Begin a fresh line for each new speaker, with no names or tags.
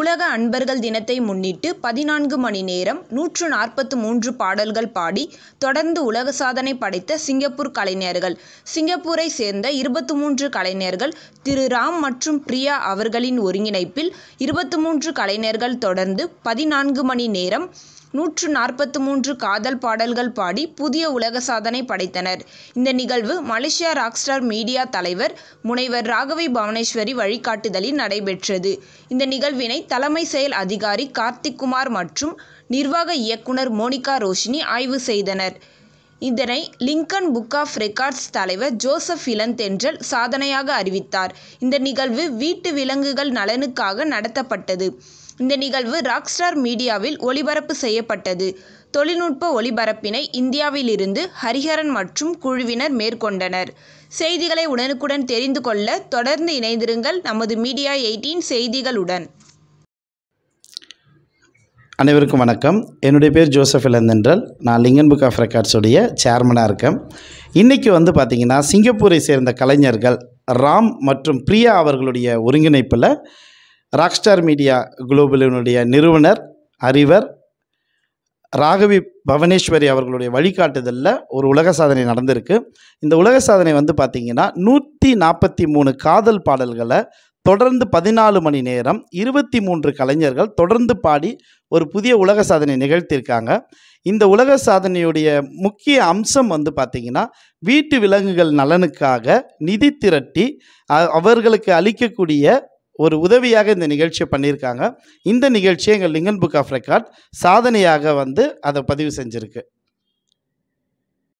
உலக அன்பர்கள் தினத்தை முன்னிட்டு பதினான்கு மணி நேரம் நூற்று நாற்பத்து மூன்று பாடல்கள் பாடி தொடர்ந்து உலக சாதனை படைத்த சிங்கப்பூர் கலைஞர்கள் சிங்கப்பூரை சேர்ந்த இருபத்து மூன்று கலைஞர்கள் திரு ராம் மற்றும் பிரியா அவர்களின் ஒருங்கிணைப்பில் இருபத்து மூன்று கலைஞர்கள் தொடர்ந்து பதினான்கு மணி நேரம் நூற்று நாற்பத்து மூன்று காதல் பாடல்கள் பாடி புதிய உலக சாதனை படைத்தனர். இந்த நிகழ்வு மலேசியா ராக்ஸ்டார் மீடியா தலைவர் முனைவர் ராகவி புவனேஸ்வரி வழிகாட்டுதலில் நடைபெற்றது. இந்த நிகழ்வினை தலைமை செயல் அதிகாரி கார்த்திக்குமார் மற்றும் நிர்வாக இயக்குனர் மோனிகா ரோஷினி ஆய்வு செய்தனர். இதனை லிங்கன் புக் ஆஃப் ரெக்கார்ட்ஸ் தலைவர் ஜோசப் இளந்தென்றல் சாதனையாக அறிவித்தார். இந்த நிகழ்வு வீட்டு விலங்குகள் நலனுக்காக நடத்தப்பட்டது. இந்த நிகழ்வு ராக்ஸ்டார் மீடியாவில் ஒளிபரப்பு செய்யப்பட்டது. தொழில்நுட்ப ஒளிபரப்பினை இந்தியாவிலிருந்து ஹரிஹரன் மற்றும் குழுவினர் மேற்கொண்டனர். செய்திகளை உடனுக்குடன் தெரிந்து கொள்ள தொடர்ந்து இணைந்திருங்கள் நமது மீடியா எயிட்டீன் செய்திகளுடன்.
அனைவருக்கும் வணக்கம் என்னுடைய பேர் ஜோசப் இளந்தென்றல் நான் லிங்கன் புக் ஆஃப் ரெக்கார்ட்ஸுடைய சேர்மனாக இருக்கேன் இன்றைக்கி வந்து பார்த்திங்கன்னா சிங்கப்பூரை சேர்ந்த கலைஞர்கள் ராம் மற்றும் பிரியா அவர்களுடைய ஒருங்கிணைப்பில் ராக்ஸ்டார் மீடியா குளோபலினுடைய நிறுவனர் அறிவர் ராகவி பவனேஸ்வரி அவர்களுடைய வழிகாட்டுதலில் ஒரு உலக சாதனை நடந்திருக்கு இந்த உலக சாதனை வந்து பார்த்திங்கன்னா நூற்றி நாற்பத்தி மூணு காதல் பாடல்களை தொடர்ந்து பதினாலு மணி நேரம் இருபத்தி மூன்று கலைஞர்கள் தொடர்ந்து பாடி ஒரு புதிய உலக சாதனை நிகழ்த்தியிருக்காங்க இந்த உலக சாதனையுடைய முக்கிய அம்சம் வந்து பார்த்திங்கன்னா வீட்டு விலங்குகள் நலனுக்காக நிதி திரட்டி அவர்களுக்கு அளிக்கக்கூடிய ஒரு உதவியாக இந்த நிகழ்ச்சியை பண்ணியிருக்காங்க இந்த நிகழ்ச்சியை எங்கள் லிங்கன் புக் ஆஃப் ரெக்கார்ட் சாதனையாக வந்து அதை பதிவு செஞ்சுருக்கு